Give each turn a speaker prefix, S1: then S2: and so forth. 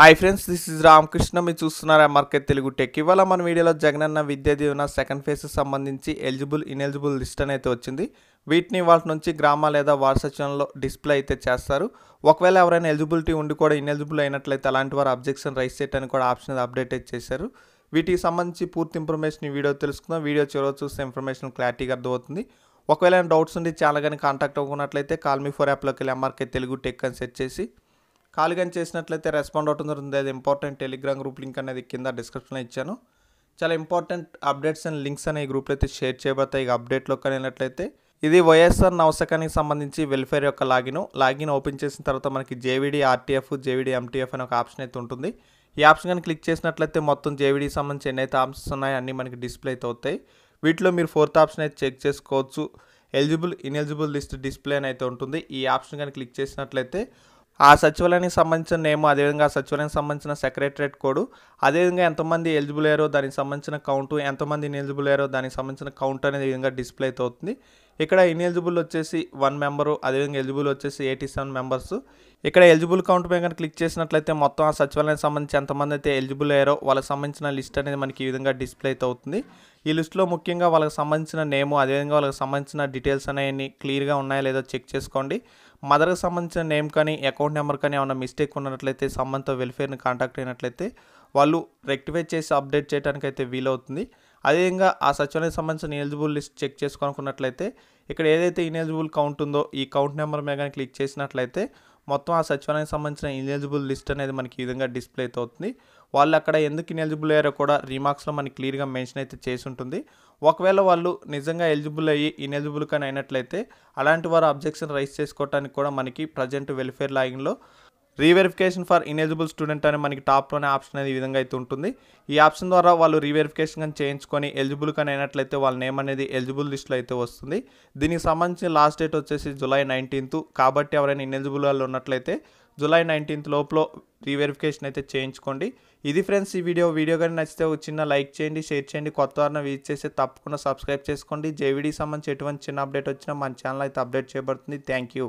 S1: hi friends this is Ramakrishna మీరు చూస్తున్నారు MRK Telugu tech ఇవాళ మన వీడియోలో జగనన్న విద్యా దీవెన సెకండ్ ఫేజ్ సంబంధించి ఎలిజిబుల్ ఇనెలిజిబుల్ లిస్ట్ అయితే వచ్చింది వీటిని వాటి నుంచి గ్రామ లేదా వాట్సాప్ ఛానల్లో డిస్ప్లే అయితే చేస్తారు ఒకవేళ ఎవరైనా ఎలిజిబిలిటీ ఉండి కూడా ఇనెలిజిబుల్ అయినట్లయితే అలాంటి వారు అబ్జెక్షన్ రైస్ చేయడానికి కూడా ఆప్షన్ అప్డేట్ చేశారు వీటికి సంబంధించి పూర్తి ఇన్ఫర్మేషన్ ఈ వీడియో తెలుసుకుందాం వీడియో చివరి చూస్తే ఇన్ఫర్మేషన్ క్లారిటీగా అర్థమవుతుంది ఒకవేళ డౌట్స్ ఉండి చాలా కానీ కాంటాక్ట్ అవ్వకున్నట్లయితే కాల్మీ ఫోర్ యాప్లోకి వెళ్ళి ఎంఆర్కే తెలుగు టెక్ అని సెర్చ్ చేసి కాల్ కానీ చేసినట్లయితే రెస్పాండ్ అవుతుంది అది ఇంపార్టెంట్ టెలిగ్రామ్ గ్రూప్ లింక్ అనేది కింద డిస్క్రిప్షన్లో ఇచ్చాను చాలా ఇంపార్టెంట్ అప్డేట్స్ అండ్ లింక్స్ అనే ఈ గ్రూప్లో అయితే షేర్ చేయబడతాయి ఈ అప్డేట్లోకి వెళ్ళినట్లయితే ఇది వైఎస్ఆర్ నవసకానికి సంబంధించి వెల్ఫేర్ యొక్క లాగిన్ లాగిన్ ఓపెన్ చేసిన తర్వాత మనకి జేవీడీ ఆర్టీఎఫ్ జేవీడీ ఎంటీఎఫ్ అనే ఒక ఆప్షన్ అయితే ఉంటుంది ఈ ఆప్షన్ కానీ క్లిక్ చేసినట్లయితే మొత్తం జేవీడీ సంబంధించి ఎన్నైతే ఆప్షన్స్ ఉన్నాయో అన్నీ మనకి డిస్ప్లే అయితే అవుతాయి వీటిలో మీరు ఫోర్త్ ఆప్షన్ అయితే చెక్ చేసుకోవచ్చు ఎలిజిబుల్ ఇన్ఎలిజిబుల్ లిస్ట్ డిస్ప్లే అని అయితే ఉంటుంది ఈ ఆప్షన్ కానీ క్లిక్ చేసినట్లయితే ఆ సచివాలయానికి సంబంధించిన నేమ్ అదేవిధంగా ఆ సచివాలయానికి సంబంధించిన సెక్రటరేట్ కోడ్ అదేవిధంగా ఎంతమంది ఎలిజిబుల్ అయ్యారో దానికి సంబంధించిన కౌంటు ఎంతమంది ఎలిజిబుల్ అయ్యారో దానికి సంబంధించిన కౌంట్ అనేది విధంగా డిస్ప్లే అవుతుంది ఇక్కడ ఇన్ఎలిజిబుల్ వచ్చేసి వన్ మెంబరు అదేవిధంగా ఎలిజిబుల్ వచ్చేసి ఎయిటీ సెవెన్ మెంబర్స్ ఇక్కడ ఎలిజిబుల్ కౌంట్ మీద క్లిక్ చేసినట్లయితే మొత్తం ఆ సచివాలయానికి సంబంధించి ఎంతమంది అయితే ఎలిజిబుల్ అయ్యారో వాళ్ళకి సంబంధించిన లిస్ట్ అనేది మనకి ఈ విధంగా డిస్ప్లే అయితే అవుతుంది ఈ లిస్ట్లో ముఖ్యంగా వాళ్ళకి సంబంధించిన నేము అదేవిధంగా వాళ్ళకి సంబంధించిన డీటెయిల్స్ అనేవి క్లియర్గా ఉన్నాయా లేదో చెక్ చేసుకోండి మదర్కి సంబంధించిన నేమ్ కానీ అకౌంట్ నెంబర్ కానీ ఏమైనా మిస్టేక్ ఉన్నట్లయితే సంబంధిత వెల్ఫేర్ని కాంటాక్ట్ అయినట్లయితే వాళ్ళు రెక్టిఫై చేసి అప్డేట్ చేయడానికి అయితే వీలవుతుంది అదేవిధంగా ఆ సచివాలయానికి సంబంధించిన ఎలిజిబుల్ లిస్ట్ చెక్ చేసుకోనుకున్నట్లయితే ఇక్కడ ఏదైతే ఇనెలిజిబుల్ కౌంట్ ఉందో ఈ కౌంట్ నెంబర్ మీద కానీ క్లిక్ చేసినట్లయితే మొత్తం ఆ సచివాలయానికి సంబంధించిన ఇనెలిజిబుల్ లిస్ట్ అనేది మనకి ఈ విధంగా డిస్ప్లే అవుతుంది వాళ్ళు అక్కడ ఎందుకు ఇనెలిజిబుల్ అయ్యారో కూడా రీమార్క్స్లో మనకి క్లియర్గా మెన్షన్ అయితే చేసి ఉంటుంది ఒకవేళ వాళ్ళు నిజంగా ఎలిజిబుల్ అయ్యి ఇనెలిజిబుల్ కానీ అయినట్లయితే అలాంటి వారు అబ్జెక్షన్ రైస్ చేసుకోవడానికి కూడా మనకి ప్రజెంట్ వెల్ఫేర్ లాగింగ్లో రీవెరిఫికేషన్ ఫర్ ఇనెలిజిబుల్ స్టూడెంట్ అని మనకి టాప్లోనే ఆప్షన్ అనేది ఈ విధంగా అయితే ఉంటుంది ఈ ఆప్షన్ ద్వారా వాళ్ళు రీవెరిఫికేషన్ కానీ చేయించుకొని ఎలిజిబుల్ కానీ అయినట్లయితే వాళ్ళ నేమ్ అనేది ఎలిజిబుల్ లిస్ట్లో అయితే వస్తుంది దీనికి సంబంధించిన లాస్ట్ డేట్ వచ్చేసి జూలై నైన్టీన్త్ కాబట్టి ఎవరైనా ఇనెలిజిబుల్ వాళ్ళు ఉన్నట్లయితే జూలై నైన్టీన్త్ లోపల రీవెరిఫికేషన్ అయితే చేయించుకోండి ఇది ఫ్రెండ్స్ ఈ వీడియో వీడియో కానీ నచ్చితే ఒక చిన్న లైక్ చేయండి షేర్ చేయండి కొత్త వారిని వీచ్ చేస్తే తప్పకుండా సబ్స్క్రైబ్ చేసుకోండి జేవిడీ సంబంధించి ఎటువంటి చిన్న అప్డేట్ వచ్చినా మన ఛానల్ అయితే అప్డేట్ చేయబడుతుంది థ్యాంక్ యూ